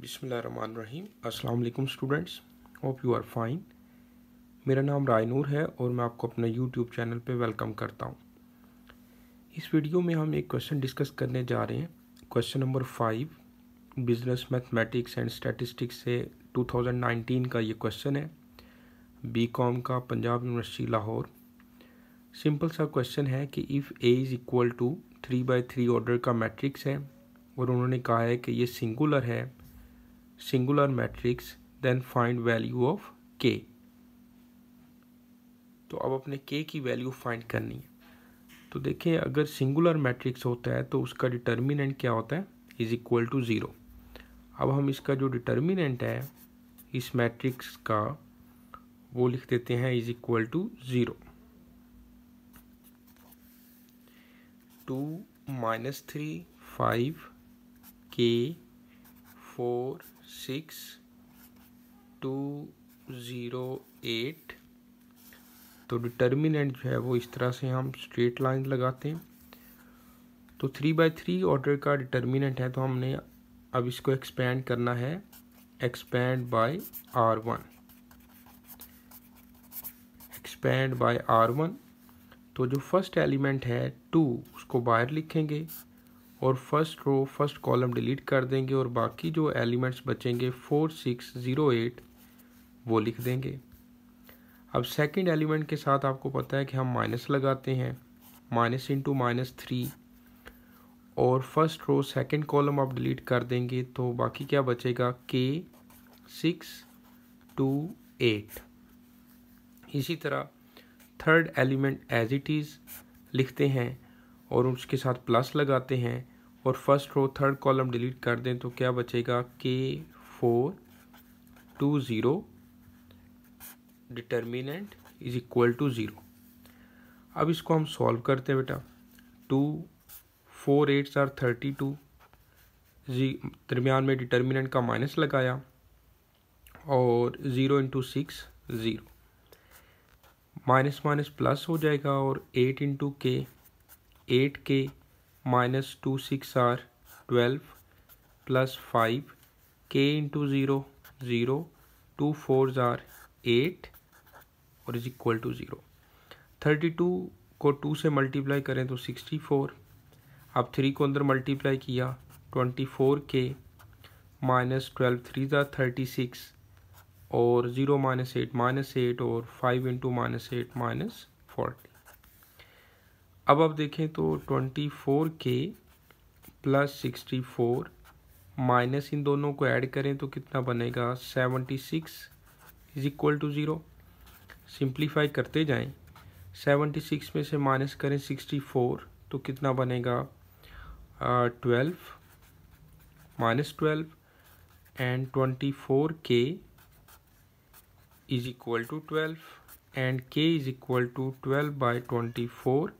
बिसमीम अस्सलाम students hope you are fine मेरा नाम रायनूर है और मैं आपको अपना यूट्यूब चैनल पे वेलकम करता हूँ इस वीडियो में हम एक क्वेश्चन डिस्कस करने जा रहे हैं question number five business mathematics and statistics से 2019 का ये क्वेश्चन है बीकॉम का पंजाब यूनिवर्सिटी लाहौर सिंपल सा क्वेश्चन है कि if A is equal to three by three order का मैट्रिक्स है और उन्होंने कहा है कि ये सिंगुलर है singular matrix then find value of K तो अब अपने के की वैल्यू फाइंड करनी है तो देखिए अगर सिंगुलर मैट्रिक्स होता है तो उसका डिटर्मिनेंट क्या होता है इज इक्वल टू ज़ीरो अब हम इसका जो डिटर्मिनेंट है इस मैट्रिक्स का वो लिख देते हैं is equal to zero two minus three five K four six two zero eight तो डिटर्मिनेंट जो है वो इस तरह से हम स्ट्रेट लाइन लगाते हैं तो थ्री बाई थ्री ऑर्डर का डिटर्मिनेंट है तो हमने अब इसको एक्सपेंड करना है expand by R one expand by R one तो जो फर्स्ट एलिमेंट है टू उसको बाहर लिखेंगे और first row first column delete कर देंगे और बाकी जो एलिमेंट्स बचेंगे फोर सिक्स ज़ीरो एट वो लिख देंगे अब सेकंड एलिमेंट के साथ आपको पता है कि हम माइनस लगाते हैं माइनस इंटू माइनस थ्री और फर्स्ट रो सेकंड कॉलम आप डिलीट कर देंगे तो बाकी क्या बचेगा के सिक्स टू एट इसी तरह third element as it is लिखते हैं और उसके साथ प्लस लगाते हैं और first row third column delete कर दें तो क्या बचेगा K four two zero determinant is equal to zero अब इसको हम सॉल्व करते हैं बेटा two four eights are thirty two जी दरमियान में डिटर्मिनेंट का माइनस लगाया और zero into six zero minus minus plus हो जाएगा और एट इंटू के eight K minus two six are twelve plus five K into zero zero two four are eight और is equal to zero thirty two को two से multiply करें तो sixty four अब थ्री को अंदर मल्टीप्लाई किया twenty four K minus twelve three जार थर्टी सिक्स और zero minus eight minus eight और five into minus eight minus forty अब आप देखें तो twenty four K plus sixty four minus इन दोनों को ऐड करें तो कितना बनेगा seventy six is equal to zero simplify करते जाएं सेवेंटी सिक्स में से माइनस करें सिक्सटी फोर तो कितना बनेगा twelve minus twelve and twenty four K is equal to twelve and K is equal to twelve by twenty four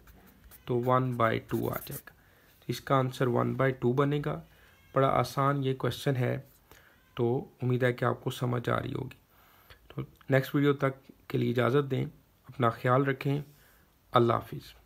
तो one by two आ जाएगा तो इसका आंसर वन बाय टू बनेगा बड़ा आसान ये क्वेश्चन है तो उम्मीद है कि आपको समझ आ रही होगी तो नेक्स्ट वीडियो तक के लिए इजाज़त दें अपना ख्याल रखें अल्लाह हाफिज़